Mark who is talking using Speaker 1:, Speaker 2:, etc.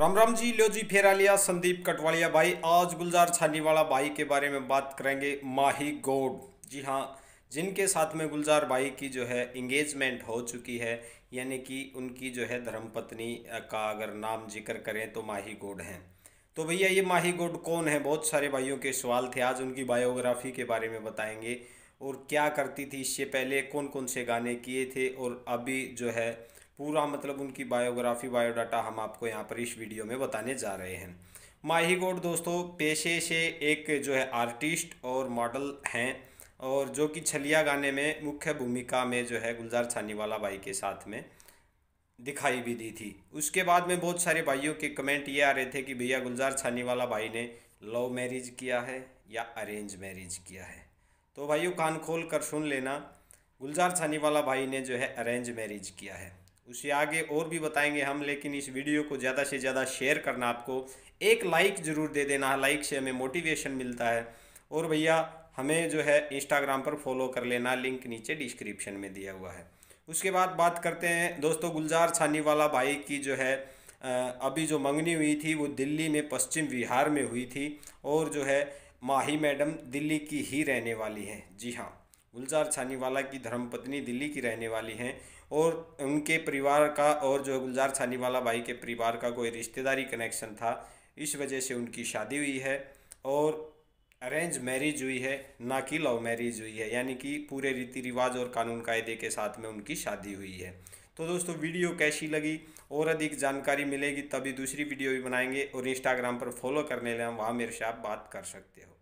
Speaker 1: राम राम जी लो जी फेरा लिया संदीप कटवालिया भाई आज गुलजार छानी वाला भाई के बारे में बात करेंगे माही गोड जी हाँ जिनके साथ में गुलजार भाई की जो है इंगेजमेंट हो चुकी है यानी कि उनकी जो है धर्मपत्नी का अगर नाम जिक्र करें तो माही गोड हैं तो भैया ये माही गोड कौन है बहुत सारे भाइयों के सवाल थे आज उनकी बायोग्राफी के बारे में बताएंगे और क्या करती थी इससे पहले कौन कौन से गाने किए थे और अभी जो है पूरा मतलब उनकी बायोग्राफी बायोडाटा हम आपको यहाँ पर इस वीडियो में बताने जा रहे हैं माही गोड दोस्तों पेशे से एक जो है आर्टिस्ट और मॉडल हैं और जो कि छलिया गाने में मुख्य भूमिका में जो है गुलजार छानीवाला भाई के साथ में दिखाई भी दी थी उसके बाद में बहुत सारे भाइयों के कमेंट ये आ रहे थे कि भैया गुलजार छानीवाला भाई ने लव मैरिज किया है या अरेंज मैरिज किया है तो भाइयों कान खोल कर सुन लेना गुलजार छानीवाला भाई ने जो है अरेंज मैरिज किया है उसे आगे और भी बताएंगे हम लेकिन इस वीडियो को ज़्यादा से ज़्यादा शेयर करना आपको एक लाइक ज़रूर दे देना लाइक से हमें मोटिवेशन मिलता है और भैया हमें जो है इंस्टाग्राम पर फॉलो कर लेना लिंक नीचे डिस्क्रिप्शन में दिया हुआ है उसके बाद बात करते हैं दोस्तों गुलजार छानीवाला भाई की जो है अभी जो मंगनी हुई थी वो दिल्ली में पश्चिम विहार में हुई थी और जो है माही मैडम दिल्ली की ही रहने वाली हैं जी हाँ गुलजार छानीवाला की धर्मपत्नी दिल्ली की रहने वाली हैं और उनके परिवार का और जो गुलजार छानीवाला भाई के परिवार का कोई रिश्तेदारी कनेक्शन था इस वजह से उनकी शादी हुई है और अरेंज मैरिज हुई है ना कि लव मैरिज हुई है यानी कि पूरे रीति रिवाज और कानून कायदे के साथ में उनकी शादी हुई है तो दोस्तों वीडियो कैसी लगी और अधिक जानकारी मिलेगी तभी दूसरी वीडियो भी बनाएंगे और इंस्टाग्राम पर फॉलो करने लें वहाँ मेरे से आप बात कर सकते हो